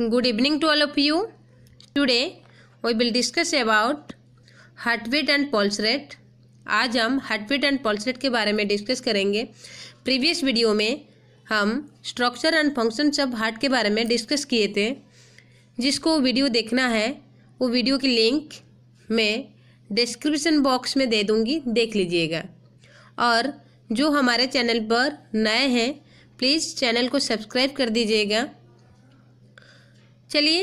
Good evening to all of you today we will discuss about heart beat and pulse rate आज हम heart beat and pulse rate के बारे में discuss करेंगे previous video में हम स्ट्रक्चर एंड फंक्शन सब हार्ट के बारे में डिस्कस किए थे जिसको वीडियो देखना है वो वीडियो की लिंक मैं डिस्क्रिप्शन बॉक्स में दे दूँगी देख लीजिएगा और जो हमारे चैनल पर नए हैं प्लीज़ चैनल को सब्सक्राइब कर दीजिएगा चलिए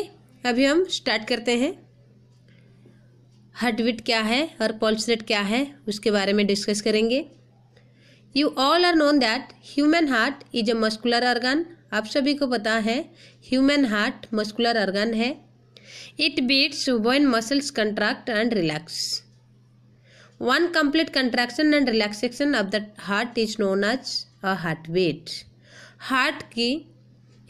अभी हम स्टार्ट करते हैं बीट क्या है और पल्स रेट क्या है उसके बारे में डिस्कस करेंगे you all are known that human heart is a muscular organ आप सभी को पता है ह्यूमन हार्ट मस्कुलर ऑर्गन है it beats when muscles contract and relax one complete contraction and relaxation of the heart is known as a heart beat heart की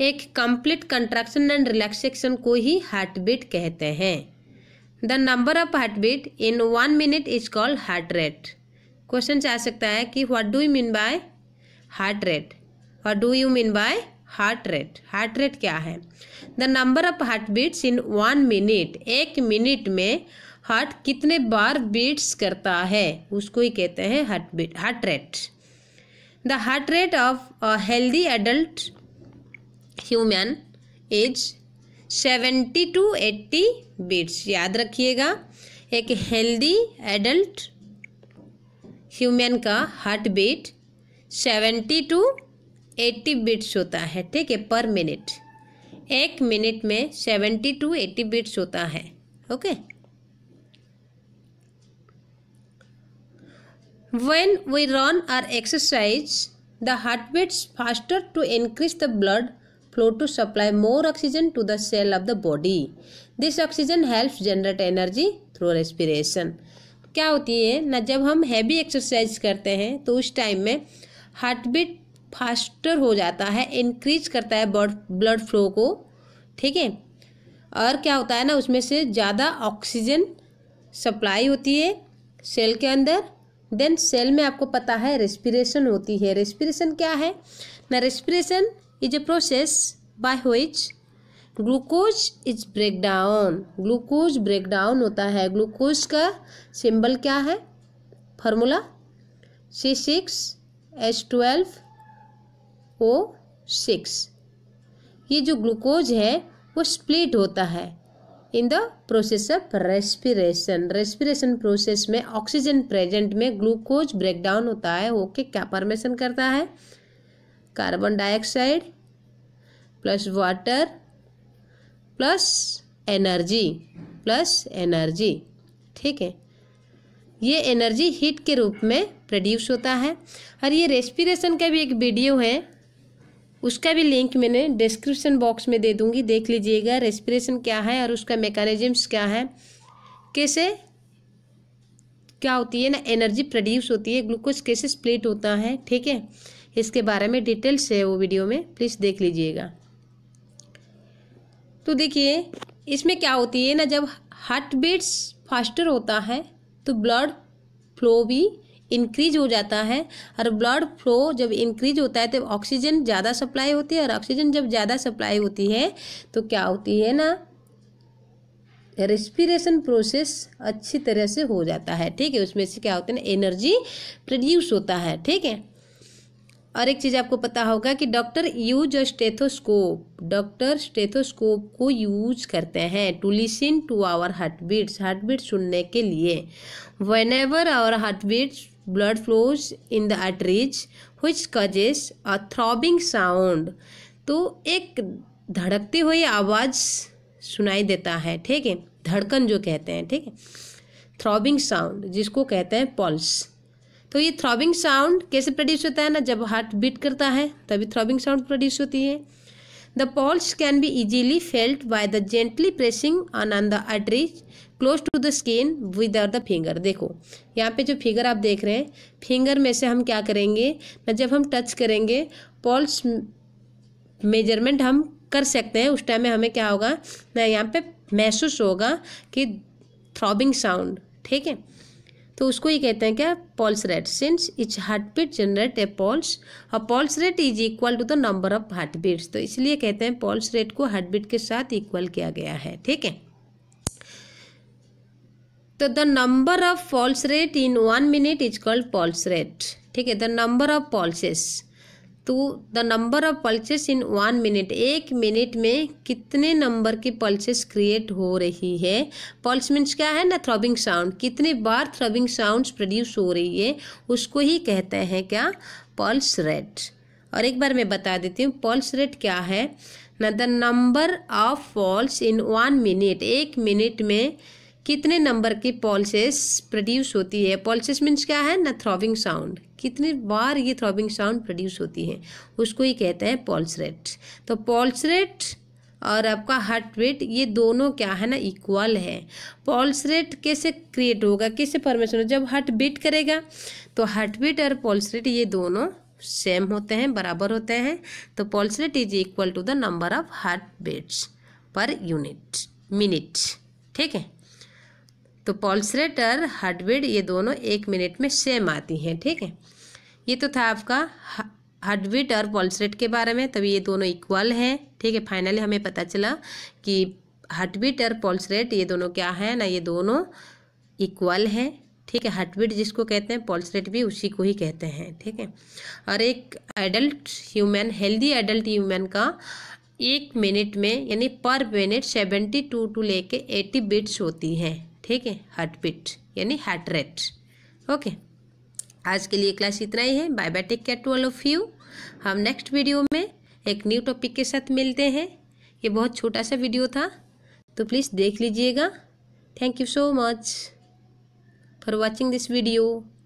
एक complete contraction and relaxation को ही heart beat कहते हैं the number of heart beat in one minute is called heart rate question से आ सकता है कि what do you mean by heart rate और do you mean by heart rate heart rate क्या है the number of heart beats in one minute एक minute में हार्ट कितने बार बीट्स करता है उसको ही कहते हैं heart beat heart rate the heart rate of a healthy adult human is seventy to eighty beats याद रखिएगा एक हेल्दी एडल्ट ह्यूमन का heart beat seventy to eighty beats होता है ठीक है पर मिनट एक मिनट में सेवेंटी टू एट्टी बीट्स होता है okay when we run or exercise the heart beats faster to increase the blood flow to supply more oxygen to the cell of the body. This oxygen helps generate energy through respiration. क्या होती है ना जब हम heavy exercise करते हैं तो उस टाइम में हार्ट बीट फास्टर हो जाता है इंक्रीज करता है ब्लड फ्लो को ठीक है और क्या होता है ना उसमें से ज़्यादा ऑक्सीजन सप्लाई होती है सेल के अंदर देन सेल में आपको पता है रेस्पिरेशन होती है रेस्पिरेशन क्या है ना respiration is a process by which glucose is break down glucose break down होता है ग्लूकोज का सिंबल क्या है formula C six H twelve O six ये जो ग्लूकोज है वो स्प्लिट होता है in the process of respiration respiration process में ऑक्सीजन प्रेजेंट में ग्लूकोज ब्रेकडाउन होता है ओके क्या परमेशन करता है carbon dioxide plus water plus energy plus energy ठीक है ये एनर्जी हीट के रूप में प्रोड्यूस होता है और ये रेस्पिरेशन का भी एक वीडियो है उसका भी लिंक मैंने डिस्क्रिप्शन बॉक्स में दे दूंगी देख लीजिएगा रेस्पिरेशन क्या है और उसका मेकानिजम्स क्या है कैसे क्या होती है ना एनर्जी प्रोड्यूस होती है ग्लूकोज कैसे स्प्लिट होता है ठीक है इसके बारे में डिटेल्स है वो वीडियो में प्लीज़ देख लीजिएगा तो देखिए इसमें क्या होती है ना जब हार्ट बीट्स फास्टर होता है तो ब्लड फ्लो भी इंक्रीज हो जाता है और ब्लड फ्लो जब इंक्रीज होता है तो ऑक्सीजन ज़्यादा सप्लाई होती है और ऑक्सीजन जब ज़्यादा सप्लाई होती है तो क्या होती है ना रेस्पिरेशन प्रोसेस अच्छी तरह से हो जाता है ठीक है उसमें से क्या होता है ना एनर्जी प्रोड्यूस होता है ठीक है और एक चीज़ आपको पता होगा कि doctor use stethoscope doctor stethoscope को यूज करते हैं to listen to our heart beats heart beat सुनने के लिए whenever our heart beats blood flows in the arteries which causes a throbbing sound तो एक धड़कती हुई आवाज़ सुनाई देता है ठीक है धड़कन जो कहते हैं ठीक है थ्रॉबिंग साउंड जिसको कहते हैं पल्स तो ये थ्रॉबिंग साउंड कैसे प्रोड्यूस होता है ना जब हार्ट बीट करता है तभी थ्रॉबिंग साउंड प्रोड्यूस होती है the pulse can be easily felt by the gently pressing on on the arteries close to the skin with our the finger देखो यहाँ पे जो फिंगर आप देख रहे हैं फिंगर में से हम क्या करेंगे ना जब हम टच करेंगे पॉल्स मेजरमेंट हम कर सकते हैं उस टाइम में हमें क्या होगा ना यहाँ पे महसूस होगा कि थ्रॉबिंग साउंड ठीक है तो उसको ये कहते हैं क्या pulse rate since it's heart beat generate a pulse और pulse rate is equal to the number of heart beats तो इसलिए कहते हैं पॉल्स रेट को हार्ट बीट के साथ इक्वल किया गया है ठीक है तो the number of pulse rate in one minute is called pulse rate ठीक है the number of pulses to the number of pulses in one minute एक मिनट में कितने नंबर की पल्सेस क्रिएट हो रही है पल्स मीन्स क्या है ना थ्रबिंग साउंड कितने बार थ्रबिंग साउंड्स प्रोड्यूस हो रही है उसको ही कहते हैं क्या पल्स रेट और एक बार मैं बता देती हूँ पल्स रेट क्या है ना the number of pulse in one minute एक मिनट में कितने नंबर की पॉल्सेस प्रोड्यूस होती है पॉल्सेस मीन्स क्या है ना थ्रॉबिंग साउंड कितने बार ये थ्रॉबिंग साउंड प्रोड्यूस होती है उसको ही कहते हैं पॉल्स रेट तो पॉल्स रेट और आपका हार्ट रेट ये दोनों क्या है ना इक्वल है पॉल्स रेट कैसे क्रिएट होगा कैसे फॉर्मेशन होगा जब हार्ट बीट करेगा तो हार्ट बीट और पॉल्स रेट ये दोनों सेम होते हैं बराबर होते हैं तो pulse rate is equal to the number of heart beats per unit minute ठीक है तो और हार्टबीट ये दोनों एक मिनट में सेम आती हैं ठीक है ये तो था आपका हार्टबीट और पॉल्सरेट के बारे में तभी ये दोनों इक्वल हैं ठीक है फाइनली हमें पता चला कि हार्टबीट और पॉल्सरेट ये दोनों क्या है ना ये दोनों इक्वल हैं ठीक है हार्टबीट जिसको कहते हैं पॉल्सरेट भी उसी को ही कहते हैं ठीक है और एक adult human healthy adult human का एक मिनट में यानी per minute seventy two to लेके एटी बीट्स होती हैं ठीक है बीट यानी हार्ट रेट ओके आज के लिए क्लास इतना ही है bye bye take care to all of you हम नेक्स्ट वीडियो में एक न्यू टॉपिक के साथ मिलते हैं ये बहुत छोटा सा वीडियो था तो प्लीज़ देख लीजिएगा thank you so much for watching this video